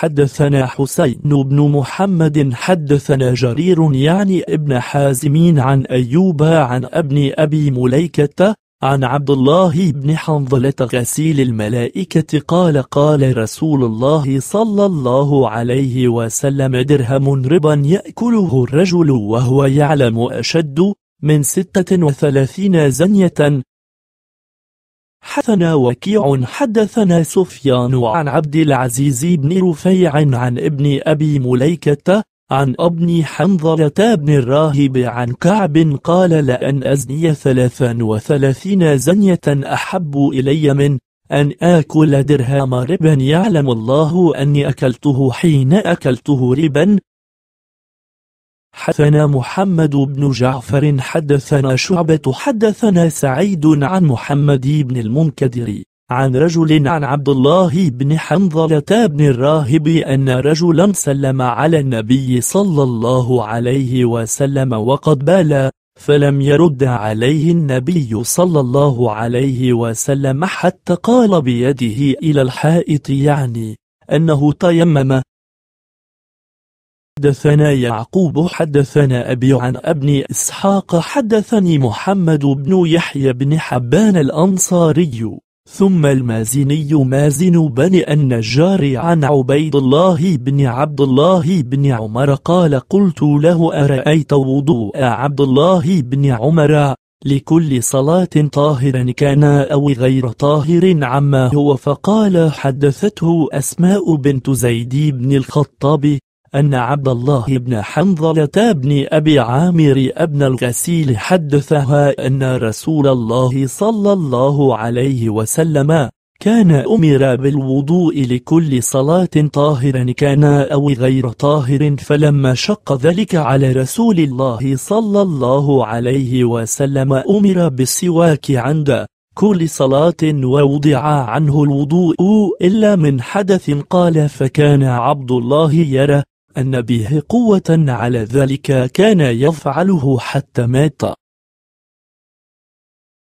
حدثنا حسين بن محمد حدثنا جرير يعني ابن حازمين عن أيوب عن ابن أبي مليكة عن عبد الله بن حنظلة غسيل الملائكة قال قال رسول الله صلى الله عليه وسلم درهم ربا يأكله الرجل وهو يعلم أشد من ستة وثلاثين زنية حدثنا وكيع حدثنا سفيان عن عبد العزيز بن رفيع عن ابن أبي مليكة عن ابن حنظلة بن الراهب عن كعب قال لأن أزني ثلاثا وثلاثين زنية أحب إلي من أن آكل درهم ربا يعلم الله أني أكلته حين أكلته ربا حدثنا محمد بن جعفر حدثنا شعبة حدثنا سعيد عن محمد بن المنكدر عن رجل عن عبد الله بن حنظلة بن الراهب أن رجلا سلم على النبي صلى الله عليه وسلم وقد بالا فلم يرد عليه النبي صلى الله عليه وسلم حتى قال بيده إلى الحائط يعني أنه تيمم حدثنا يعقوب حدثنا أبي عن ابن إسحاق حدثني محمد بن يحيى بن حبان الأنصاري ثم المازني مازن بن النجار عن عبيد الله بن عبد الله بن عمر قال قلت له أرأيت وضوء عبد الله بن عمر لكل صلاة طاهرا كان أو غير طاهر عما هو فقال حدثته أسماء بنت زيد بن الخطاب أن عبد الله بن حنظلة بن أبي عامر بن الغسيل حدثها أن رسول الله صلى الله عليه وسلم كان أمر بالوضوء لكل صلاة طاهرا كان أو غير طاهر فلما شق ذلك على رسول الله صلى الله عليه وسلم أمر بالسواك عند كل صلاة ووضع عنه الوضوء إلا من حدث قال فكان عبد الله يرى أن به قوة على ذلك كان يفعله حتى مات